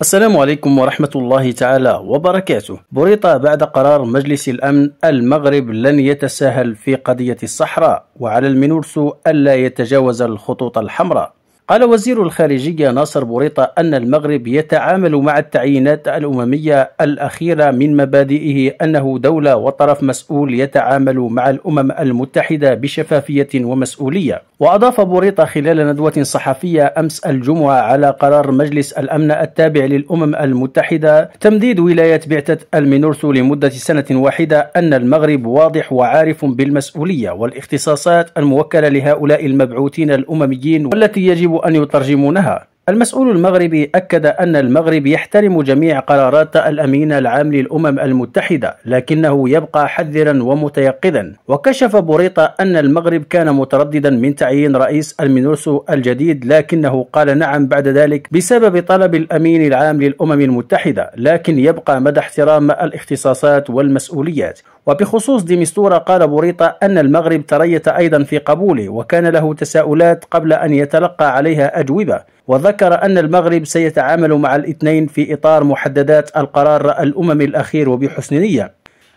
السلام عليكم ورحمة الله تعالى وبركاته بريطة بعد قرار مجلس الأمن المغرب لن يتساهل في قضية الصحراء وعلى المينورسو ألا يتجاوز الخطوط الحمراء قال وزير الخارجية ناصر بوريطة أن المغرب يتعامل مع التعيينات الأممية الأخيرة من مبادئه أنه دولة وطرف مسؤول يتعامل مع الأمم المتحدة بشفافية ومسؤولية وأضاف بوريطة خلال ندوة صحفية أمس الجمعة على قرار مجلس الأمن التابع للأمم المتحدة تمديد ولاية بعثة المينورثو لمدة سنة واحدة أن المغرب واضح وعارف بالمسؤولية والاختصاصات الموكلة لهؤلاء المبعوثين الأمميين والتي يجب أن يترجمونها المسؤول المغربي أكد أن المغرب يحترم جميع قرارات الأمين العام للأمم المتحدة لكنه يبقى حذرا ومتيقظا وكشف بوريطا أن المغرب كان مترددا من تعيين رئيس المينوسو الجديد لكنه قال نعم بعد ذلك بسبب طلب الأمين العام للأمم المتحدة لكن يبقى مدى احترام الاختصاصات والمسؤوليات وبخصوص ديمستورا قال بوريطة أن المغرب تريث أيضا في قبوله وكان له تساؤلات قبل أن يتلقى عليها أجوبة وذكر أن المغرب سيتعامل مع الاثنين في إطار محددات القرار الأممي الأخير وبحسن نية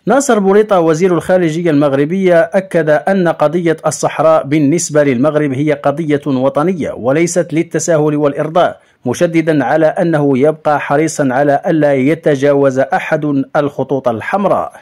ناصر بوريطة وزير الخارجية المغربية أكد أن قضية الصحراء بالنسبة للمغرب هي قضية وطنية وليست للتساهل والإرضاء مشددا على أنه يبقى حريصا على ألا يتجاوز أحد الخطوط الحمراء